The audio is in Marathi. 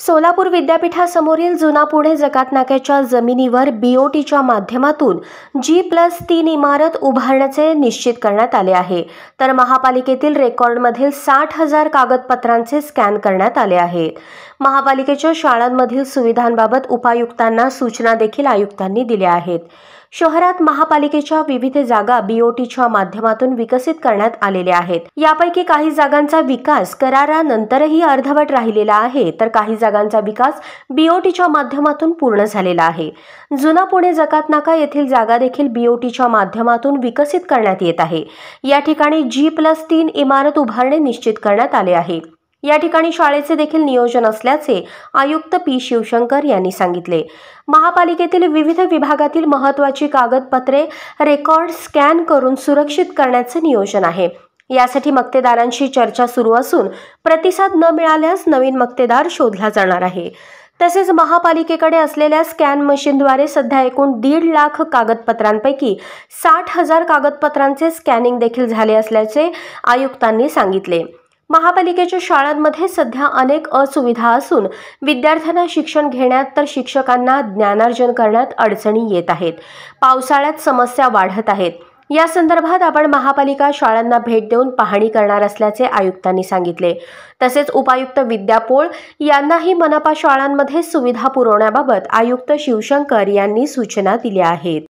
सोलापूर विद्यापीठासमोरील जुना पुणे जकात नाक्याच्या जमिनीवर बीओटीच्या माध्यमातून जी प्लस तीन इमारत उभारण्याचे निश्चित करण्यात आले आहे तर महापालिकेतील रेकॉर्डमधील साठ हजार कागदपत्रांचे स्कॅन करण्यात आले आहे महापालिकेच्या शाळांमधील सुविधांबाबत उपायुक्तांना सूचना देखील आयुक्तांनी दिल्या आहेत शहरात महापालिकेच्या विविध जागा टीच्या माध्यमातून विकसित करण्यात आलेल्या आहेत यापैकी काही जागांचा विकास करारानंतरही अर्धवट राहिलेला आहे तर काही जागा जागांचा विकास बीओटीच्या माध्यमातून पूर्ण झालेला आहे जुना पुणे जकात नाका येथील जागा देखील बीओटीच्या माध्यमातून विकसित करण्यात येत आहे या ठिकाणी जी प्लस तीन इमारत उभारणे निश्चित करण्यात आले आहे या ठिकाणी शाळेचे देखील नियोजन असल्याचे आयुक्त पी शिवशंकर यांनी सांगितले महापालिकेतील विविध विभागातील महत्त्वाची कागदपत्रे रेकॉर्ड स्कॅन करून सुरक्षित करण्याचे नियोजन आहे यासाठी मक्तेदारांशी चर्चा सुरू असून प्रतिसाद न मिळाल्यास नवीन मक्तेदार शोधला जाणार आहे तसेच महापालिकेकडे असलेल्या स्कॅन मशीनद्वारे सध्या एकूण दीड लाख कागदपत्रांपैकी साठ हजार कागदपत्रांचे स्कॅनिंग देखील झाले असल्याचे आयुक्तांनी सांगितले महापालिकेच्या शाळांमध्ये सध्या अनेक असुविधा असून विद्यार्थ्यांना शिक्षण घेण्यात तर शिक्षकांना ज्ञानार्जन करण्यात अडचणी येत आहेत पावसाळ्यात समस्या वाढत आहेत या संदर्भात आपण महापालिका शाळांना भेट देऊन पाहणी करणार असल्याचे आयुक्तांनी सांगितले तसेच उपायुक्त विद्यापोळ यांनाही मनपा शाळांमध्ये सुविधा पुरवण्याबाबत आयुक्त शिवशंकर यांनी सूचना दिल्या आहेत